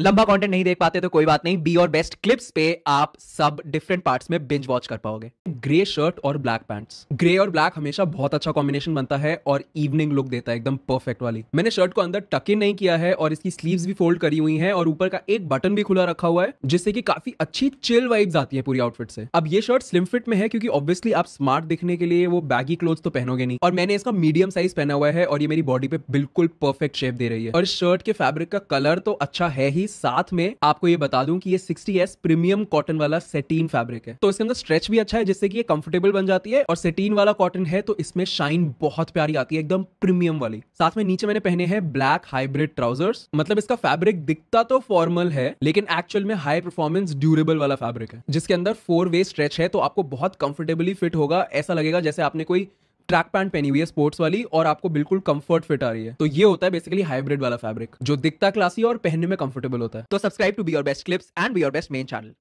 लंबा कंटेंट नहीं देख पाते तो कोई बात नहीं बी और बेस्ट क्लिप्स पे आप सब डिफरेंट पार्ट्स में बिंज वॉच कर पाओगे ग्रे शर्ट और ब्लैक पैंट्स ग्रे और ब्लैक हमेशा बहुत अच्छा कॉम्बिनेशन बनता है और इवनिंग लुक देता है एकदम परफेक्ट वाली मैंने शर्ट को अंदर इन नहीं किया है और इसकी स्लीव्स भी फोल्ड करी हुई है और ऊपर का एक बटन भी खुला रखा हुआ है जिससे की काफी अच्छी चिल वाइब्स आती है पूरी आउटफिट से अब ये शर्ट स्लिम फिट में है क्योंकि ऑब्वियसली आप स्मार्ट दिखने के लिए वो बैगी क्लोथ तो पहनोगे नहीं और मैंने इसका मीडियम साइज पहना हुआ है और ये मेरी बॉडी पे बिल्कुल परफेक्ट शेप दे रही है और शर्ट के फेब्रिक का कलर तो अच्छा है ही ही साथ में आपको ये बता दूं कि ये 60s प्रीमियम कॉटन वाला सेटीन फैब्रिक है तो इसके अंदर स्ट्रेच भी अच्छा है जिससे कि ये कंफर्टेबल बन जाती है और सेटीन वाला कॉटन है तो इसमें शाइन बहुत प्यारी आती है एकदम प्रीमियम वाली साथ में नीचे मैंने पहने हैं ब्लैक हाइब्रिड ट्राउजर्स मतलब इसका फैब्रिक दिखता तो फॉर्मल है लेकिन एक्चुअल में हाई परफॉर्मेंस ड्यूरेबल वाला फैब्रिक है जिसके अंदर फोर वे स्ट्रेच है तो आपको बहुत कंफर्टेबली फिट होगा ऐसा लगेगा जैसे आपने कोई ट्रैक पैंट पहनी हुई है स्पोर्ट्स वाली और आपको बिल्कुल कंफर्ट फिट आ रही है तो ये होता है बेसिकली हाइब्रिड वाला फैब्रिक जो दिखता क्लासी और पहनने में कंफर्टेबल होता है तो subscribe to be your best clips and be your best main channel